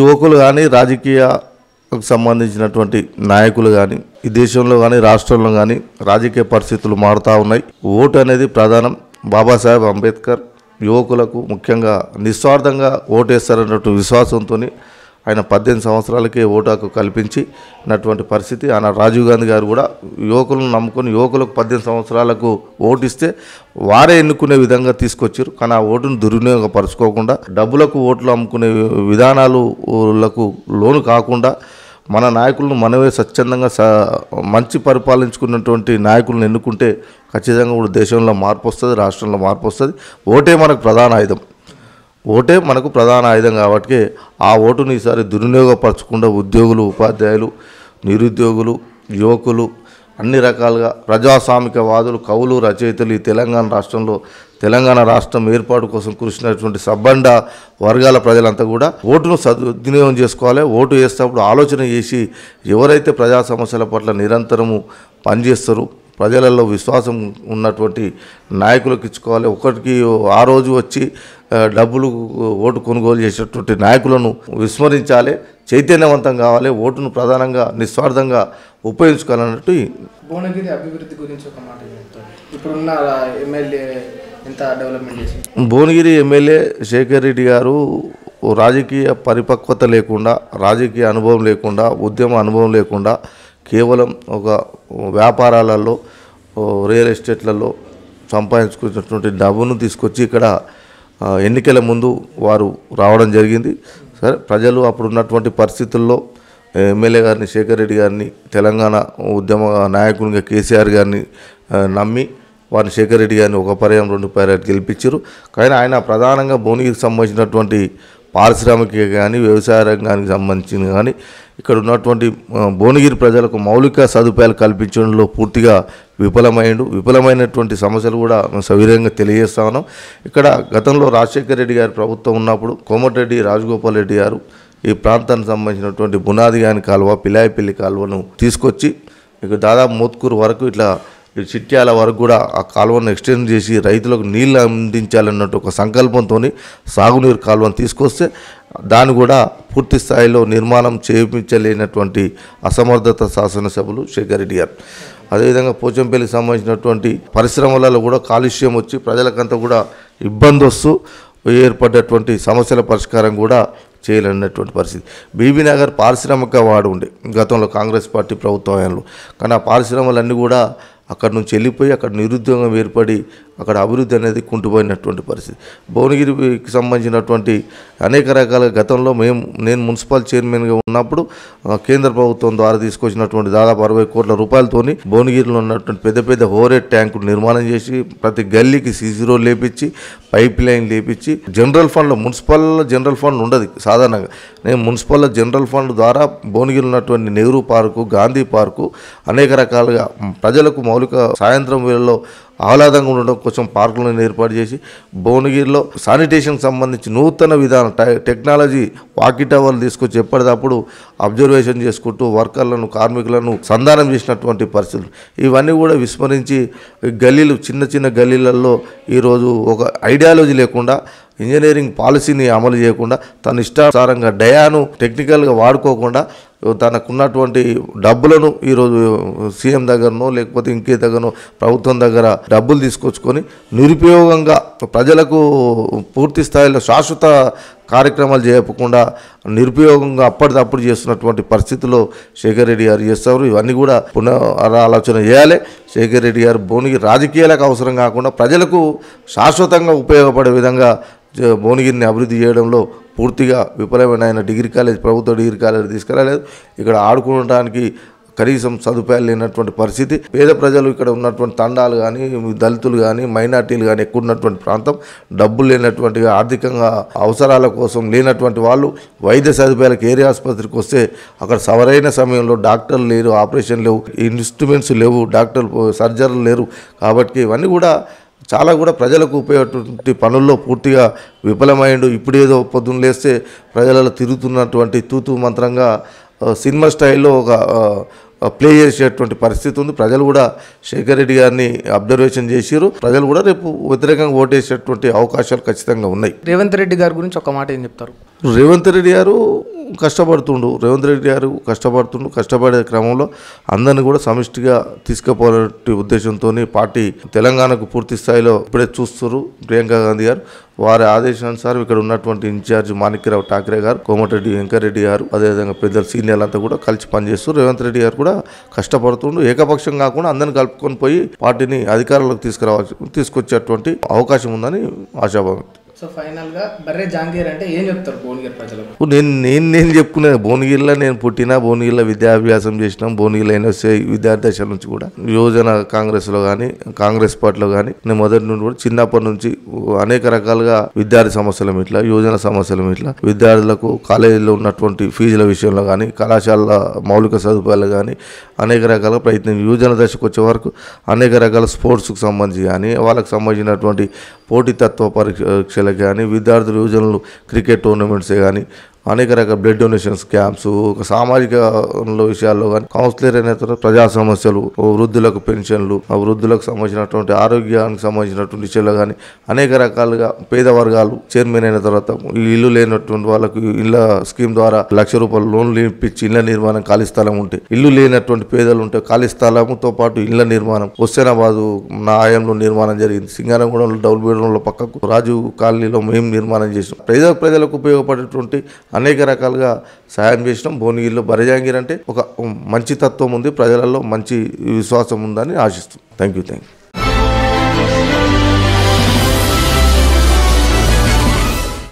యువకులు కానీ రాజకీయకు సంబంధించినటువంటి నాయకులు కానీ ఈ దేశంలో కానీ రాష్ట్రంలో కానీ రాజకీయ పరిస్థితులు మారుతూ ఉన్నాయి ఓటు అనేది ప్రధానం బాబాసాహెబ్ అంబేద్కర్ యువకులకు ముఖ్యంగా నిస్వార్థంగా ఓటేస్తారన్నట్టు విశ్వాసంతో ఆయన పద్దెనిమిది సంవత్సరాలకే ఓటాకు కల్పించినటువంటి పరిస్థితి ఆయన రాజీవ్ గాంధీ గారు కూడా యువకులను నమ్ముకొని యువకులకు పద్దెనిమిది సంవత్సరాలకు ఓటిస్తే వారే ఎన్నుకునే విధంగా తీసుకొచ్చారు కానీ ఆ ఓటును దుర్వినియోగపరచుకోకుండా డబ్బులకు ఓట్లు అమ్ముకునే విధానాలకు లోను కాకుండా మన నాయకులను మనమే స్వచ్ఛందంగా మంచి పరిపాలించుకున్నటువంటి నాయకులను ఎన్నుకుంటే ఖచ్చితంగా కూడా దేశంలో మార్పు వస్తుంది రాష్ట్రంలో మార్పు వస్తుంది ఓటే మనకు ప్రధాన ఆయుధం ఓటే మనకు ప్రధాన ఆయుధం కాబట్టి ఆ ఓటును ఈసారి దుర్వినియోగపరచకుండా ఉద్యోగులు ఉపాధ్యాయులు నిరుద్యోగులు యువకులు అన్ని రకాలుగా ప్రజాస్వామికవాదులు కవులు రచయితలు ఈ తెలంగాణ రాష్ట్రంలో తెలంగాణ రాష్ట్రం ఏర్పాటు కోసం కృషినటువంటి సబ్బండ వర్గాల ప్రజలంతా కూడా ఓటును సద్వినియోగం చేసుకోవాలి ఓటు వేసేటప్పుడు ఆలోచన చేసి ఎవరైతే ప్రజా సమస్యల పట్ల నిరంతరము పనిచేస్తారు ప్రజలలో విశ్వాసం ఉన్నటువంటి నాయకులకు ఇచ్చుకోవాలి ఒకరికి ఆ రోజు వచ్చి డబ్బులు ఓటు కొనుగోలు చేసేటువంటి నాయకులను విస్మరించాలి చైతన్యవంతం కావాలి ఓటును ప్రధానంగా నిస్వార్థంగా ఉపయోగించుకోవాలన్నట్టు భువనగిరి అభివృద్ధి గురించి ఒక మాట ఇప్పుడున్న భువనగిరి ఎమ్మెల్యే శేఖర్ రెడ్డి గారు రాజకీయ పరిపక్వత లేకుండా రాజకీయ అనుభవం లేకుండా ఉద్యమ అనుభవం లేకుండా కేవలం ఒక వ్యాపారాలలో రియల్ ఎస్టేట్లలో సంపాదించుకున్నటువంటి డబ్బును తీసుకొచ్చి ఇక్కడ ఎన్నికల ముందు వారు రావడం జరిగింది సరే ప్రజలు అప్పుడు ఉన్నటువంటి పరిస్థితుల్లో ఎమ్మెల్యే గారిని శేఖర్ రెడ్డి గారిని తెలంగాణ ఉద్యమ నాయకునిగా కేసీఆర్ గారిని నమ్మి వారిని శేఖర్ రెడ్డి గారిని ఒక పర్యాయం రెండు పర్యాయం గెలిపించారు కానీ ఆయన ప్రధానంగా భువనగిరికి సంబంధించినటువంటి పారిశ్రామిక కానీ వ్యవసాయ రంగానికి సంబంధించిన కానీ ఇక్కడ ఉన్నటువంటి భువనగిరి ప్రజలకు మౌలిక సదుపాయాలు కల్పించడంలో పూర్తిగా విఫలమైండు విఫలమైనటువంటి సమస్యలు కూడా మేము సవిరంగా తెలియజేస్తా ఉన్నాం ఇక్కడ గతంలో రాజశేఖర రెడ్డి గారి ప్రభుత్వం ఉన్నప్పుడు కోమటిరెడ్డి రాజగోపాల్ రెడ్డి గారు ఈ ప్రాంతానికి సంబంధించినటువంటి బునాది కాని కాలువ పిలాయపల్లి కాలువను తీసుకొచ్చి ఇక దాదాపు మోత్కూరు వరకు ఇట్లా చిట్యాల వరకు కూడా ఆ కాలువను ఎక్స్టెండ్ చేసి రైతులకు నీళ్ళు అందించాలన్నట్టు ఒక సంకల్పంతో సాగునీరు కాలువను తీసుకొస్తే దాన్ని కూడా పూర్తి స్థాయిలో నిర్మాణం చేయించలేనటువంటి అసమర్థత శాసనసభలు శేఖర్ రెడ్డి గారు అదేవిధంగా పోచంపల్లికి సంబంధించినటువంటి పరిశ్రమలలో కూడా కాలుష్యం వచ్చి ప్రజలకంతా కూడా ఇబ్బంది వస్తూ ఏర్పడ్డటువంటి సమస్యల పరిష్కారం కూడా చేయలేనటువంటి పరిస్థితి బీబీ నగర్ పారిశ్రామిక వాడు ఉండే గతంలో కాంగ్రెస్ పార్టీ ప్రభుత్వం కానీ ఆ పారిశ్రమలన్నీ కూడా అక్కడ నుంచి వెళ్ళిపోయి అక్కడ నిరుద్యోగం ఏర్పడి అక్కడ అభివృద్ధి అనేది కుంటుపోయినటువంటి పరిస్థితి భువనగిరికి సంబంధించినటువంటి అనేక రకాల గతంలో మేము నేను మున్సిపల్ చైర్మన్గా ఉన్నప్పుడు కేంద్ర ప్రభుత్వం ద్వారా తీసుకొచ్చినటువంటి దాదాపు అరవై కోట్ల రూపాయలతోని భువనగిరిలో ఉన్నటువంటి పెద్ద పెద్ద హోరేట్ ట్యాంకు నిర్మాణం చేసి ప్రతి గల్లీకి సీసీ రోడ్ లేపించి పైప్ లైన్ లేపించి జనరల్ ఫండ్లో మున్సిపల్ జనరల్ ఫండ్ ఉండదు సాధారణంగా నేను మున్సిపల్ జనరల్ ఫండ్ ద్వారా భువనగిరిలో ఉన్నటువంటి నెహ్రూ పార్కు గాంధీ పార్కు అనేక రకాలుగా ప్రజలకు మౌలిక సాయంత్రం వేళలో ఆహ్లాదంగా ఉండడం కోసం పార్కులను ఏర్పాటు చేసి భువనగిరిలో శానిటేషన్కి సంబంధించి నూతన విధానం టెక్నాలజీ వాకిటవర్లు తీసుకొచ్చి ఎప్పటిదప్పుడు అబ్జర్వేషన్ చేసుకుంటూ వర్కర్లను కార్మికులను సంధానం చేసినటువంటి పరిస్థితులు ఇవన్నీ కూడా విస్మరించి గల్లీలు చిన్న చిన్న గల్లీలలో ఈరోజు ఒక ఐడియాలజీ లేకుండా ఇంజనీరింగ్ పాలసీని అమలు చేయకుండా తన ఇష్టానుసారంగా డయాను టెక్నికల్గా వాడుకోకుండా తనకున్నటువంటి డబ్బులను ఈరోజు సీఎం దగ్గరనో లేకపోతే ఇంకే దగ్గరనో ప్రభుత్వం దగ్గర డబ్బులు తీసుకొచ్చుకొని నిరుపయోగంగా ప్రజలకు పూర్తి స్థాయిలో శాశ్వత కార్యక్రమాలు చేయకుండా నిరుపయోగంగా అప్పటిదప్పుడు చేస్తున్నటువంటి పరిస్థితుల్లో శేఖర్ రెడ్డి గారు చేస్తారు ఇవన్నీ కూడా పునరాలోచన చేయాలి శేఖర్ రెడ్డి గారు భువనగిరి రాజకీయాలకు అవసరం కాకుండా ప్రజలకు శాశ్వతంగా ఉపయోగపడే విధంగా భువనగిరిని అభివృద్ధి చేయడంలో పూర్తిగా విఫలమైన ఆయన డిగ్రీ కాలేజ్ ప్రభుత్వ డిగ్రీ కాలేజ్ తీసుకురాలేదు ఇక్కడ ఆడుకోవడానికి కనీసం సదుపాయాలు లేనటువంటి పరిస్థితి పేద ప్రజలు ఇక్కడ ఉన్నటువంటి తండాలు కానీ దళితులు కానీ మైనార్టీలు కానీ ఎక్కువ ఉన్నటువంటి ప్రాంతం డబ్బులు లేనటువంటి ఆర్థికంగా అవసరాల కోసం లేనటువంటి వాళ్ళు వైద్య సదుపాయాలకు ఏరియా ఆసుపత్రికి వస్తే అక్కడ సవరైన సమయంలో డాక్టర్లు లేరు ఆపరేషన్ లేవు ఇన్స్ట్రుమెంట్స్ లేవు డాక్టర్లు సర్జర్లు లేరు కాబట్టి ఇవన్నీ కూడా చాలా కూడా ప్రజలకు ఉపయోగటువంటి పనుల్లో పూర్తిగా విఫలమైండు ఇప్పుడేదో పొద్దున్న లేస్తే ప్రజలలో తిరుగుతున్నటువంటి తూతూ మంత్రంగా సినిమా స్టైల్లో ఒక ప్లే చేసేటువంటి పరిస్థితి ఉంది ప్రజలు కూడా శేఖర్ రెడ్డి గారిని అబ్జర్వేషన్ చేసారు ప్రజలు కూడా రేపు వ్యతిరేకంగా ఓటేసేటువంటి అవకాశాలు ఖచ్చితంగా ఉన్నాయి రేవంత్ రెడ్డి గారి గురించి ఒక మాట ఏం చెప్తారు రేవంత్ రెడ్డి గారు కష్టపడుతుండు రేవంత్ రెడ్డి గారు కష్టపడుతుండు కష్టపడే క్రమంలో అందరిని కూడా సమిష్టిగా తీసుకుపోయే ఉద్దేశంతో పార్టీ తెలంగాణకు పూర్తి స్థాయిలో ఇప్పుడే చూస్తున్నారు ప్రియాంక గాంధీ గారు వారి ఆదేశానుసారం ఇక్కడ ఉన్నటువంటి ఇన్ఛార్జ్ మాణిక్యరావు ఠాకరే గారు కోమటిరెడ్డి వెంకరెడ్డి గారు అదేవిధంగా పెద్దలు సీనియర్లు అంతా కూడా కలిసి పనిచేస్తూ రేవంత్ రెడ్డి గారు కూడా కష్టపడుతుండు ఏకపక్షం కాకుండా అందరిని కలుపుకొని పోయి పార్టీని అధికారంలోకి తీసుకురావాల్సి తీసుకొచ్చేటువంటి అవకాశం ఉందని ఆశాభావం సో బర్రే జాంగీర్ అంటే ఏం చెప్తారు భువనగిరి ప్రజలకు నేను నేను నేను చెప్పుకునే భువనగిరిలో నేను పుట్టినా భువనగిరిలో విద్యాభ్యాసం చేసిన భువనగిరిలో అయిన విద్యార్థి దశ నుంచి కూడా యువజన కాంగ్రెస్లో కానీ కాంగ్రెస్ పార్టీలో కానీ నేను మొదటి నుండి కూడా చిన్నప్పటి నుంచి అనేక రకాలుగా విద్యార్థి సమస్యల ఇట్లా యువజన సమస్యల ఇట్లా విద్యార్థులకు కాలేజీలో ఉన్నటువంటి ఫీజుల విషయంలో కానీ కళాశాల మౌలిక సదుపాయాలు కానీ అనేక రకాల ప్రయత్నం యువజన దశకు వచ్చే వరకు అనేక రకాల స్పోర్ట్స్కి సంబంధించి కానీ వాళ్ళకి సంబంధించినటువంటి పోటీతత్వ పరీక్షలు కానీ విద్యార్థి యువజనులు క్రికెట్ టోర్నమెంట్సే కానీ అనేక రకాల బ్లడ్ డొనేషన్స్ క్యాంప్స్ ఒక సామాజిక విషయాల్లో కానీ కౌన్సిలర్ అనే ప్రజా సమస్యలు వృద్ధులకు పెన్షన్లు ఆ వృద్ధులకు సంబంధించినటువంటి ఆరోగ్యానికి సంబంధించినటువంటి విషయాలు కానీ అనేక రకాలుగా పేద వర్గాలు చైర్మన్ అయిన తర్వాత ఇల్లు లేనటువంటి వాళ్ళకు ఇళ్ళ స్కీమ్ ద్వారా లక్ష రూపాయలు లోన్లు ఇప్పించి ఇళ్ల నిర్మాణం ఖాళీ స్థలం ఉంటే ఇల్లు లేనటువంటి పేదలు ఉంటే ఖాళీ స్థలంతో పాటు ఇళ్ల నిర్మాణం హుస్సేనాబాద్ నాయంలో నిర్మాణం జరిగింది సింగారంగూడంలో డబుల్ బెడ్రూమ్లో పక్కకు రాజు కాలనీలో మేము నిర్మాణం చేసాం పేద ప్రజలకు ఉపయోగపడేటువంటి అనేక రకాలుగా సాయం చేసినాం భువనగిరిలో బరజాంగిర్ అంటే ఒక మంచి తత్వం ఉంది ప్రజలలో మంచి విశ్వాసం ఉందని ఆశిస్తున్నాం థ్యాంక్ యూ థ్యాంక్ యూ